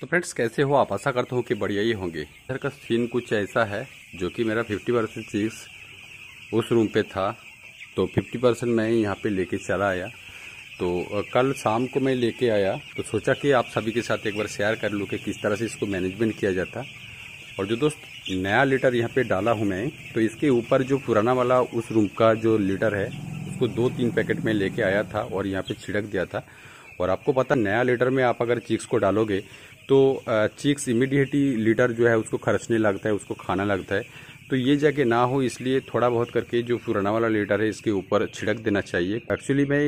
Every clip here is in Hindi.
तो फ्रेंड्स कैसे हो आप आशा करते हो कि बढ़िया ही होंगे इधर का सीन कुछ ऐसा है जो कि मेरा फिफ्टी परसेंट चीज़ उस रूम पे था तो फिफ्टी परसेंट मैं यहाँ पे लेके चला आया तो कल शाम को मैं लेके आया तो सोचा कि आप सभी के साथ एक बार शेयर कर लूँ कि किस तरह से इसको मैनेजमेंट किया जाता और जो दोस्त नया लीटर यहाँ पर डाला हूँ मैं तो इसके ऊपर जो पुराना वाला उस रूम का जो लीटर है उसको दो तीन पैकेट में लेके आया था और यहाँ पर छिड़क दिया था और आपको पता नया लीटर में आप अगर चिक्स को डालोगे तो चीक्स इमिडिएटली लीडर जो है उसको खर्चने लगता है उसको खाना लगता है तो ये जगह ना हो इसलिए थोड़ा बहुत करके जो पुराना वाला लीटर है इसके ऊपर छिड़क देना चाहिए एक्चुअली मैं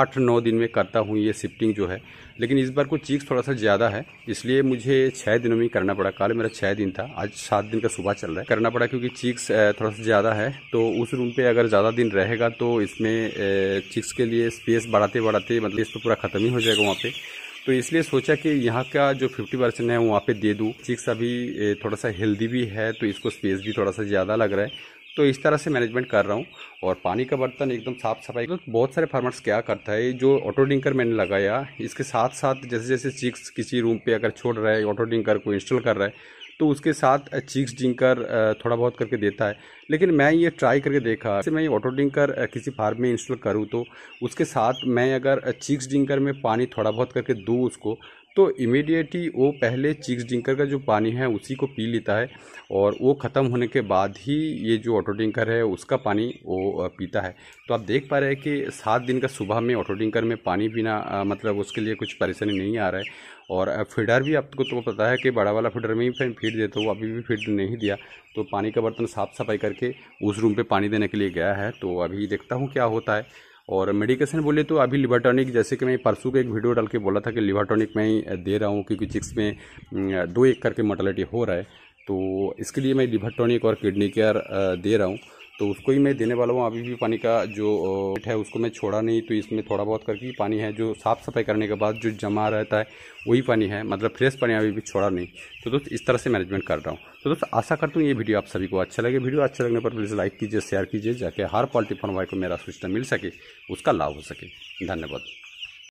आठ नौ दिन में करता हूँ ये शिफ्टिंग जो है लेकिन इस बार को चीक्स थोड़ा सा ज़्यादा है इसलिए मुझे छः दिनों में करना पड़ा कल मेरा छः दिन था आज सात दिन का सुबह चल रहा है करना पड़ा क्योंकि चीक्स थोड़ा सा ज़्यादा है तो उस रूम पर अगर ज़्यादा दिन रहेगा तो इसमें चिक्स के लिए स्पेस बढ़ाते बढ़ाते मतलब इस पर तो पूरा ख़त्म ही हो जाएगा वहाँ पर तो इसलिए सोचा कि यहाँ का जो फिफ्टी परसेंट है वहाँ पे दे दूँ चिक्स अभी थोड़ा सा हेल्दी भी है तो इसको स्पेस भी थोड़ा सा ज़्यादा लग रहा है तो इस तरह से मैनेजमेंट कर रहा हूँ और पानी का बर्तन एकदम साफ सफाई तो बहुत सारे फार्मर्स क्या करता है जो ऑटो डिंकर मैंने लगाया इसके साथ साथ जैसे जैसे चिक्स किसी रूम पर अगर छोड़ रहा है ऑटो डिंकर को इंस्टॉल कर रहा है तो उसके साथ चिक्स डिंकर थोड़ा बहुत करके देता है लेकिन मैं ये ट्राई करके देखा जैसे मैं ये ऑटो डिंकर किसी फार्म में इंस्टॉल करूँ तो उसके साथ मैं अगर चिक्स डिंकर में पानी थोड़ा बहुत करके दूँ उसको तो इमीडिएटली वो पहले चिक्स डिंकर का जो पानी है उसी को पी लेता है और वो ख़त्म होने के बाद ही ये जो ऑटो डिंकर है उसका पानी वो पीता है तो आप देख पा रहे हैं कि सात दिन का सुबह में ऑटो डिंकर में पानी पीना मतलब उसके लिए कुछ परेशानी नहीं आ रहा है और फीडर भी आपको तो पता है कि बड़ा वाला फीडर में ही फीड देता हूँ अभी भी फीड नहीं दिया तो पानी का बर्तन साफ़ सफाई करके उस रूम पर पानी देने के लिए गया है तो अभी देखता हूँ क्या होता है और मेडिकेशन बोले तो अभी लिवाटॉनिक जैसे कि मैं परसों का एक वीडियो डाल के बोला था कि लिवाटॉनिक मैं मैं दे रहा हूँ क्योंकि चिक्स में दो एक करके मोटलिटी हो रहा है तो इसके लिए मैं लिवाटॉनिक और किडनी केयर दे रहा हूँ तो उसको ही मैं देने वाला हूँ अभी भी पानी का जो है उसको मैं छोड़ा नहीं तो इसमें थोड़ा बहुत करके पानी है जो साफ़ सफाई करने के बाद जो जमा रहता है वही पानी है मतलब फ्रेश पानी अभी भी छोड़ा नहीं तो दोस्त इस तरह से मैनेजमेंट कर रहा हूँ तो दोस्त आशा करता हूँ ये वीडियो आप सभी को अच्छा लगे वीडियो अच्छा लगने पर प्लीज़ लाइक कीजिए शेयर कीजिए जाके हर पॉलिटी फॉर्म वाई को मेरा सिस्टम मिल सके उसका लाभ हो सके धन्यवाद